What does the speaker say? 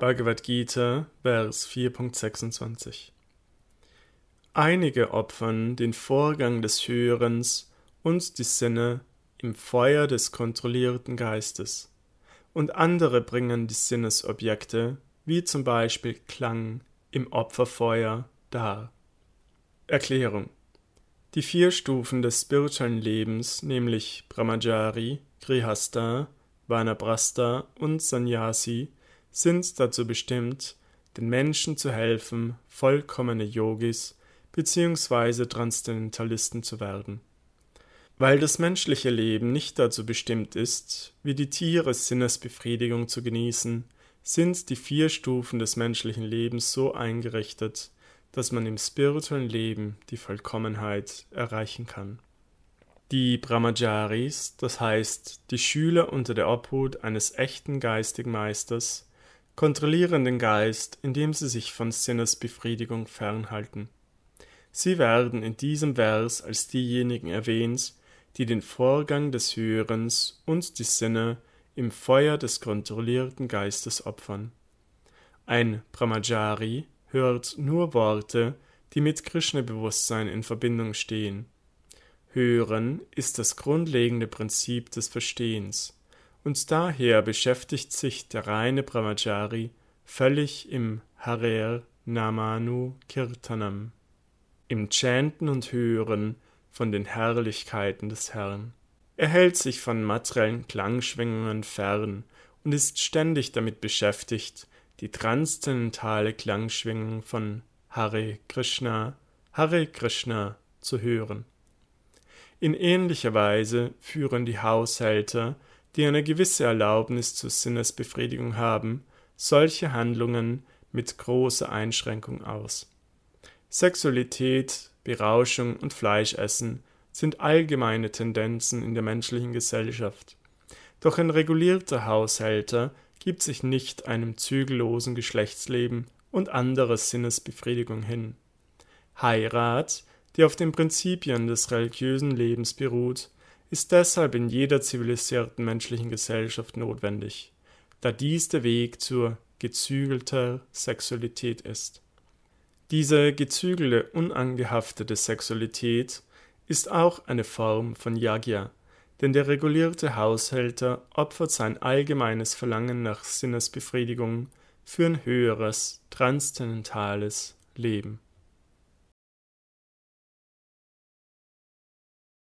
Bhagavad Gita, Vers 4.26. Einige opfern den Vorgang des Hörens und die Sinne im Feuer des kontrollierten Geistes, und andere bringen die Sinnesobjekte, wie zum Beispiel Klang, im Opferfeuer dar. Erklärung Die vier Stufen des spirituellen Lebens, nämlich Brahmajari, Grihasta, Vanaprastha und Sannyasi, sind dazu bestimmt, den Menschen zu helfen, vollkommene Yogis bzw. Transzendentalisten zu werden. Weil das menschliche Leben nicht dazu bestimmt ist, wie die Tiere Sinnesbefriedigung zu genießen, sind die vier Stufen des menschlichen Lebens so eingerichtet, dass man im spirituellen Leben die Vollkommenheit erreichen kann. Die Brahmacharis, das heißt die Schüler unter der Obhut eines echten geistigen Meisters, kontrollieren den Geist, indem sie sich von Sinnesbefriedigung fernhalten. Sie werden in diesem Vers als diejenigen erwähnt, die den Vorgang des Hörens und die Sinne im Feuer des kontrollierten Geistes opfern. Ein Brahmajari hört nur Worte, die mit Krishna-Bewusstsein in Verbindung stehen. Hören ist das grundlegende Prinzip des Verstehens und daher beschäftigt sich der reine Brahmachari völlig im Harer Namanu Kirtanam, im Chanten und Hören von den Herrlichkeiten des Herrn. Er hält sich von materiellen Klangschwingungen fern und ist ständig damit beschäftigt, die transzendentale Klangschwingung von Hare Krishna, Hare Krishna zu hören. In ähnlicher Weise führen die Haushälter die eine gewisse Erlaubnis zur Sinnesbefriedigung haben, solche Handlungen mit großer Einschränkung aus. Sexualität, Berauschung und Fleischessen sind allgemeine Tendenzen in der menschlichen Gesellschaft. Doch ein regulierter Haushälter gibt sich nicht einem zügellosen Geschlechtsleben und anderer Sinnesbefriedigung hin. Heirat, die auf den Prinzipien des religiösen Lebens beruht, ist deshalb in jeder zivilisierten menschlichen Gesellschaft notwendig, da dies der Weg zur gezügelter Sexualität ist. Diese gezügelte, unangehaftete Sexualität ist auch eine Form von Yagya, denn der regulierte Haushälter opfert sein allgemeines Verlangen nach Sinnesbefriedigung für ein höheres, transzendentales Leben.